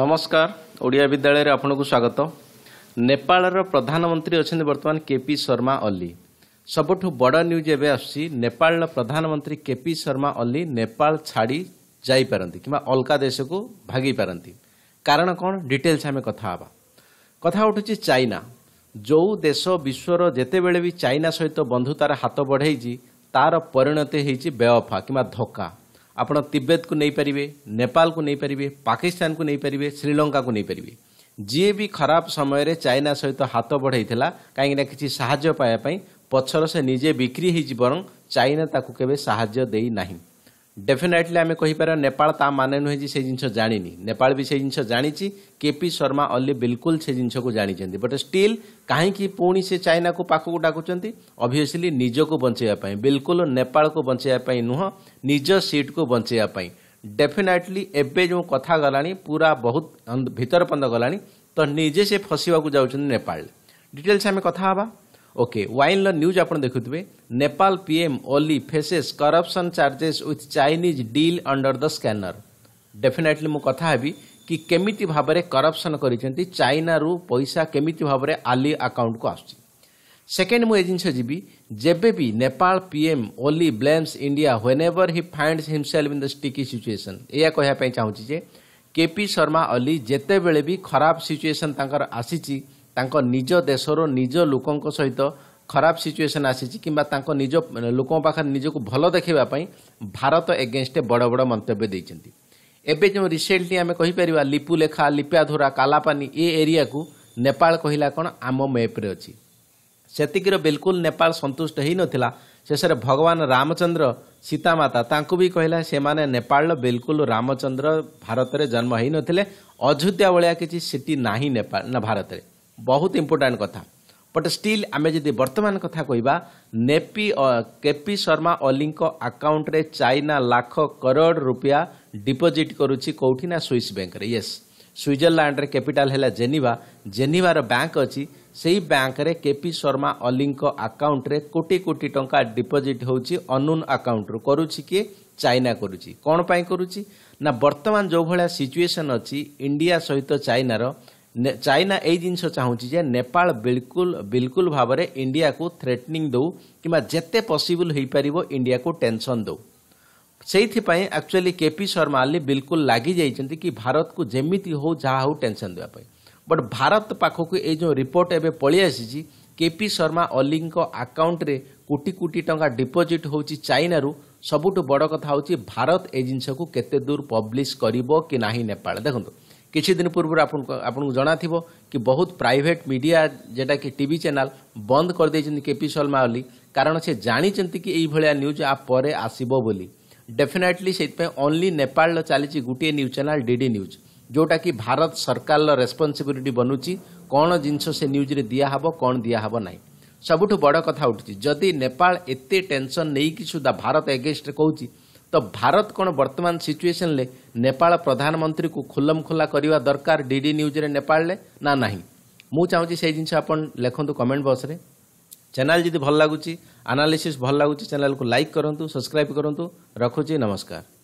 ନମସ୍କାର ଓଡ଼ିଆ ବିଦ୍ୟାଳୟରେ ଆପଣଙ୍କୁ ସ୍ୱାଗତ ନେପାଳର ପ୍ରଧାନମନ୍ତ୍ରୀ ଅଛନ୍ତି ବର୍ତ୍ତମାନ କେପି ଶର୍ମା ଅଲି ସବୁଠୁ ବଡ଼ ନ୍ୟୁଜ୍ ଏବେ ଆସୁଛି ନେପାଳର ପ୍ରଧାନମନ୍ତ୍ରୀ କେପି ଶର୍ମା ଅଲି ନେପାଳ ଛାଡ଼ି ଯାଇପାରନ୍ତି କିମ୍ବା ଅଲଗା ଦେଶକୁ ଭାଗିପାରନ୍ତି କାରଣ କ'ଣ ଡିଟେଲ୍ସ ଆମେ କଥା ହେବା କଥା ଉଠୁଛି ଚାଇନା ଯେଉଁ ଦେଶ ବିଶ୍ୱର ଯେତେବେଳେ ବି ଚାଇନା ସହିତ ବନ୍ଧୁତାର ହାତ ବଢ଼େଇଛି ତା'ର ପରିଣତି ହେଉଛି ବେଅଫା କିମ୍ବା ଧୋକା ଆପଣ ତିବ୍ବେତକୁ ନେଇପାରିବେ ନେପାଳକୁ ନେଇପାରିବେ ପାକିସ୍ତାନକୁ ନେଇପାରିବେ ଶ୍ରୀଲଙ୍କାକୁ ନେଇପାରିବେ ଯିଏ ବି ଖରାପ ସମୟରେ ଚାଇନା ସହିତ ହାତ ବଢ଼େଇଥିଲା କାହିଁକିନା କିଛି ସାହାଯ୍ୟ ପାଇବା ପାଇଁ ପଛର ସେ ନିଜେ ବିକ୍ରି ହେଇଛି ବରଂ ଚାଇନା ତାକୁ କେବେ ସାହାଯ୍ୟ ଦେଇନାହିଁ ଡେଫିନେଟଲି ଆମେ କହିପାରିବା ନେପାଳ ତା ମାନେ ନୁହେଁ ଯେ ସେ ଜିନିଷ ଜାଣିନି ନେପାଳ ବି ସେ ଜିନିଷ ଜାଣିଛି କେପି ଶର୍ମା ଅଲି ବିଲକୁଲ ସେ ଜିନିଷକୁ ଜାଣିଛନ୍ତି ବଟ୍ ଷ୍ଟିଲ୍ କାହିଁକି ପୁଣି ସେ ଚାଇନାକୁ ପାଖକୁ ଡାକୁଛନ୍ତି ଅଭିୟସଲି ନିଜକୁ ବଞ୍ଚାଇବା ପାଇଁ ବିଲକୁଲ ନେପାଳକୁ ବଞ୍ଚାଇବା ପାଇଁ ନୁହଁ ନିଜ ସିଟ୍କୁ ବଞ୍ଚାଇବା ପାଇଁ ଡେଫିନେଟଲି ଏବେ ଯେଉଁ କଥା ଗଲାଣି ପୁରା ବହୁତ ଭିତର ପନ୍ଦ ଗଲାଣି ତ ନିଜେ ସେ ଫସିବାକୁ ଯାଉଛନ୍ତି ନେପାଳ ଡିଟେଲ୍ସ ଆମେ କଥା ହେବା ଓକେ ୱାଇନ୍ର ନ୍ୟୁଜ୍ ଆପଣ ଦେଖୁଥିବେ Nepal PM Oli faces corruption charges with Chinese deal under the scanner definitely ମୁଁ କଥା ହେବି କି କେମିତି ଭାବରେ କରପ୍ସନ୍ କରିଛନ୍ତି ଚାଇନାରୁ ପଇସା କେମିତି ଭାବରେ ଆଲି ଆକାଉଣ୍ଟକୁ ଆସୁଛି ସେକେଣ୍ଡ ମୁଁ ଏ ଜିନିଷ ଯିବି ଯେବେ ବି Nepal PM Oli blames India whenever he find himself in the sticky situation ଏହା କହିବା ପାଇଁ ଚାହୁଁଛି ଯେ କେପି ଶର୍ମା ଅଲି ଯେତେବେଳେ ବି ଖରାପ ସିଚୁଏସନ୍ ତାଙ୍କର ଆସିଛି ତାଙ୍କ ନିଜ ଦେଶରୁ ନିଜ ଲୋକଙ୍କ ସହିତ ଖରାପ ସିଚୁଏସନ୍ ଆସିଛି କିମ୍ବା ତାଙ୍କ ନିଜ ଲୋକଙ୍କ ପାଖରେ ନିଜକୁ ଭଲ ଦେଖାଇବା ପାଇଁ ଭାରତ ଏଗେନ୍ଷ୍ଟ ବଡ଼ ବଡ଼ ମନ୍ତବ୍ୟ ଦେଇଛନ୍ତି ଏବେ ଯେଉଁ ରିସେଣ୍ଟଲି ଆମେ କହିପାରିବା ଲିପୁଲେଖା ଲିପ୍ୟାଧୁରା କାଲାପାନି ଏ ଏରିଆକୁ ନେପାଳ କହିଲା କ'ଣ ଆମ ମେପ୍ରେ ଅଛି ସେତିକିର ବିଲକୁଲ ନେପାଳ ସନ୍ତୁଷ୍ଟ ହୋଇନଥିଲା ଶେଷରେ ଭଗବାନ ରାମଚନ୍ଦ୍ର ସୀତାମାତା ତାଙ୍କୁ ବି କହିଲା ସେମାନେ ନେପାଳର ବିଲକୁଲ ରାମଚନ୍ଦ୍ର ଭାରତରେ ଜନ୍ମ ହୋଇନଥିଲେ ଅଯୋଧ୍ୟା ଭଳିଆ କିଛି ସିଟି ନାହିଁ ନେପାଳ ଭାରତରେ ବହୁତ ଇମ୍ପୋର୍ଟାଣ୍ଟ କଥା ବଟ୍ ଷ୍ଟିଲ୍ ଆମେ ଯଦି ବର୍ତ୍ତମାନ କଥା କହିବା ନେପି କେପି ଶର୍ମା ଅଲିଙ୍କ ଆକାଉଣ୍ଟରେ ଚାଇନା ଲାଖ କରୋଡ଼ ରୁପିଆ ଡିପୋଜିଟ୍ କରୁଛି କେଉଁଠି ନା ସୁଇସ୍ ବ୍ୟାଙ୍କରେ ୟେସ୍ ସୁଇଜରଲ୍ୟାଣ୍ଡରେ କ୍ୟାପିଟାଲ ହେଲା ଜେନିଭା ଜେନିଭାର ବ୍ୟାଙ୍କ ଅଛି ସେହି ବ୍ୟାଙ୍କରେ କେପି ଶର୍ମା ଅଲିଙ୍କ ଆକାଉଣ୍ଟରେ କୋଟି କୋଟି ଟଙ୍କା ଡିପୋଜିଟ୍ ହେଉଛି ଅନୁନ୍ ଆକାଉଣ୍ଟରୁ କରୁଛି କିଏ ଚାଇନା କରୁଛି କ'ଣ ପାଇଁ କରୁଛି ନା ବର୍ତ୍ତମାନ ଯେଉଁଭଳିଆ ସିଚୁଏସନ୍ ଅଛି ଇଣ୍ଡିଆ ସହିତ ଚାଇନାର ଚାଇନା ଏଇ ଜିନିଷ ଚାହୁଁଛି ଯେ ନେପାଳ ବିଲକୁଲ ବିଲକୁଲ ଭାବରେ ଇଣ୍ଡିଆକୁ ଥ୍ରେଟନିଂ ଦେଉ କିମ୍ବା ଯେତେ ପସିବୁଲ୍ ହୋଇପାରିବ ଇଣ୍ଡିଆକୁ ଟେନସନ୍ ଦେଉ ସେଇଥିପାଇଁ ଆକ୍ଚୁଆଲି କେପି ଶର୍ମା ଅଲି ବିଲକୁଲ ଲାଗିଯାଇଛନ୍ତି କି ଭାରତକୁ ଯେମିତି ହେଉ ଯାହା ହେଉ ଟେନସନ୍ ଦେବା ପାଇଁ ବଟ୍ ଭାରତ ପାଖକୁ ଏଇ ଯେଉଁ ରିପୋର୍ଟ ଏବେ ପଳେଇ ଆସିଛି କେପି ଶର୍ମା ଅଲିଙ୍କ ଆକାଉଣ୍ଟରେ କୋଟି କୋଟି ଟଙ୍କା ଡିପୋଜିଟ୍ ହେଉଛି ଚାଇନାରୁ ସବୁଠୁ ବଡ଼ କଥା ହେଉଛି ଭାରତ ଏ ଜିନିଷକୁ କେତେ ଦୂର ପବ୍ଲିଶ କରିବ କି ନାହିଁ ନେପାଳ ଦେଖନ୍ତୁ କିଛି ଦିନ ପୂର୍ବରୁ ଆପଣଙ୍କୁ ଆପଣଙ୍କୁ ଜଣାଥିବ କି ବହୁତ ପ୍ରାଇଭେଟ୍ ମିଡ଼ିଆ ଯେଟାକି ଟିଭି ଚ୍ୟାନେଲ୍ ବନ୍ଦ କରିଦେଇଛନ୍ତି କେପି ଶର୍ମା ଓଲି କାରଣ ସେ ଜାଣିଛନ୍ତି କି ଏଇଭଳିଆ ନ୍ୟୁଜ୍ ଆ ପରେ ଆସିବ ବୋଲି ଡେଫିନେଟଲି ସେଇଥିପାଇଁ ଓନ୍ଲି ନେପାଳର ଚାଲିଛି ଗୋଟିଏ ନ୍ୟୁଜ୍ ଚ୍ୟାନେଲ୍ ଡିଡି ନ୍ୟୁଜ୍ ଯେଉଁଟାକି ଭାରତ ସରକାରର ରେସ୍ପନ୍ସିବିଲିଟି ବନୁଛି କ'ଣ ଜିନିଷ ସେ ନ୍ୟୁଜ୍ରେ ଦିଆହେବ କ'ଣ ଦିଆହେବ ନାହିଁ ସବୁଠୁ ବଡ଼ କଥା ଉଠୁଛି ଯଦି ନେପାଳ ଏତେ ଟେନସନ୍ ନେଇକି ସୁଦ୍ଧା ଭାରତ ଏଗେନଷ୍ଟରେ କହୁଛି ତ ଭାରତ କ'ଣ ବର୍ତ୍ତମାନ ସିଚୁଏସନ୍ରେ ନେପାଳ ପ୍ରଧାନମନ୍ତ୍ରୀକୁ ଖୋଲମଖୋଲା କରିବା ଦରକାର ଡି ଡି ନ୍ୟୁଜ୍ରେ ନେପାଳରେ ନା ନାହିଁ ମୁଁ ଚାହୁଁଛି ସେଇ ଜିନିଷ ଆପଣ ଲେଖନ୍ତୁ କମେଣ୍ଟ ବକ୍ସରେ ଚ୍ୟାନେଲ୍ ଯଦି ଭଲ ଲାଗୁଛି ଆନାଲିସିସ୍ ଭଲ ଲାଗୁଛି ଚ୍ୟାନେଲ୍କୁ ଲାଇକ୍ କରନ୍ତୁ ସବସ୍କ୍ରାଇବ୍ କରନ୍ତୁ ରଖୁଛି ନମସ୍କାର